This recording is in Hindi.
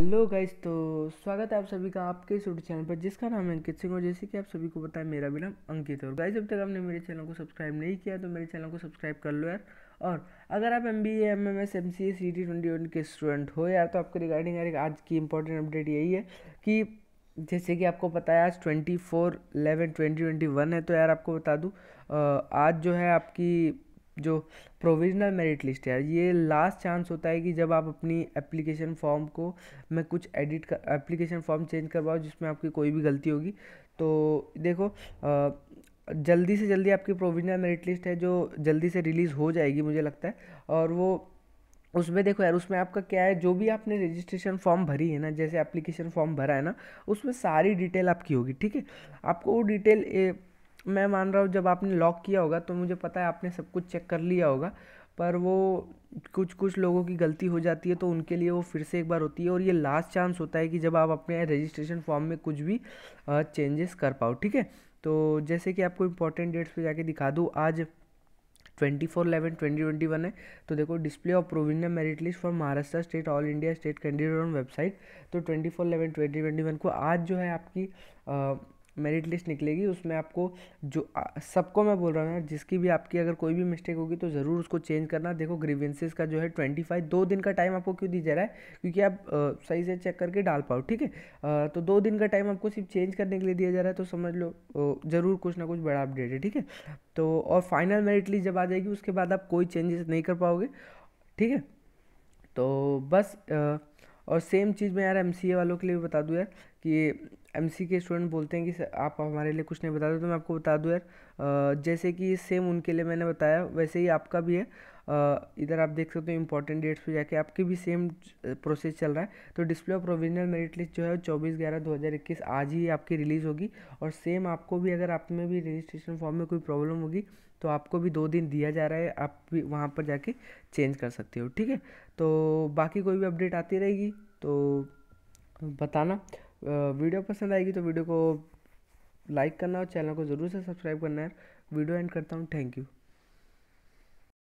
हेलो गाइस तो स्वागत है आप सभी का आपके इस यूट्यूब चैनल पर जिसका नाम है अंकित सिंह और जैसे कि आप सभी को पता है मेरा भी नाम अंकित और गाइस अब तक आपने मेरे चैनल को सब्सक्राइब नहीं किया तो मेरे चैनल को सब्सक्राइब कर लो यार और अगर आप M B M M S M C A C T twenty one के स्टूडेंट हो यार तो आपके रिगार्डिंग यार आज की इंपॉर्टेंट अपडेट यही है कि जैसे कि आपको पता है आज twenty four eleven twenty twenty one है तो यार आपको बता दूँ आज जो है आपकी जो प्रोविजनल मेरिट लिस्ट है ये लास्ट चांस होता है कि जब आप अपनी एप्लीकेशन फॉर्म को मैं कुछ एडिट कर एप्लीकेशन फॉर्म चेंज करवाओ जिसमें आपकी कोई भी गलती होगी तो देखो जल्दी से जल्दी आपकी प्रोविजनल मेरिट लिस्ट है जो जल्दी से रिलीज़ हो जाएगी मुझे लगता है और वो उसमें देखो यार उसमें आपका क्या है जो भी आपने रजिस्ट्रेशन फॉर्म भरी है ना जैसे एप्लीकेशन फॉर्म भरा है ना उसमें सारी डिटेल आपकी होगी ठीक है आपको वो डिटेल मैं मान रहा हूँ जब आपने लॉक किया होगा तो मुझे पता है आपने सब कुछ चेक कर लिया होगा पर वो कुछ कुछ लोगों की गलती हो जाती है तो उनके लिए वो फिर से एक बार होती है और ये लास्ट चांस होता है कि जब आप अपने रजिस्ट्रेशन फॉर्म में कुछ भी चेंजेस कर पाओ ठीक है तो जैसे कि आपको इम्पोर्टेंट डेट्स पे जाके दिखा दूँ आज twenty four eleven twenty twenty one है तो देखो display of provisional merit list for Maharashtra state all India state candidate on website तो twenty four eleven twenty twenty one को आज जो है आपकी मेरिट लिस्ट निकलेगी उसमें आपको जो सबको मैं बोल रहा हूँ जिसकी भी आपकी अगर कोई भी मिस्टेक होगी तो ज़रूर उसको चेंज करना देखो ग्रीवेंसेज का जो है ट्वेंटी फाइव दो दिन का टाइम आपको क्यों दी जा रहा है क्योंकि आप आ, सही से चेक करके डाल पाओ ठीक है तो दो दिन का टाइम आपको सिर्फ चेंज करने के लिए दिया जा रहा है तो समझ लो ज़रूर कुछ ना कुछ बड़ा अपडेट है ठीक है तो और फाइनल मेरिट लिस्ट जब आ जाएगी उसके बाद आप कोई चेंजेस नहीं कर पाओगे ठीक है तो बस और सेम चीज़ मैं यार एम वालों के लिए भी बता दूँ यार कि एम सी के स्टूडेंट बोलते हैं कि आप हमारे लिए कुछ नहीं बता दो तो मैं आपको बता दूँ यार जैसे कि सेम उनके लिए मैंने बताया वैसे ही आपका भी है इधर आप देख सकते हो इंपॉर्टेंट डेट्स पे जाके आपकी भी सेम प्रोसेस चल रहा है तो display of provisional merit list जो है चौबीस ग्यारह दो हज़ार इक्कीस आज ही आपकी रिलीज़ होगी और सेम आपको भी अगर आप में भी रजिस्ट्रेशन फॉर्म में कोई प्रॉब्लम होगी तो आपको भी दो दिन दिया जा रहा है आप भी वहाँ पर जाके चेंज कर सकते हो ठीक है तो बाकी कोई भी अपडेट आती रहेगी तो बताना वीडियो पसंद आएगी तो वीडियो को लाइक करना और चैनल को ज़रूर से सब्सक्राइब करना है वीडियो एंड करता हूँ थैंक यू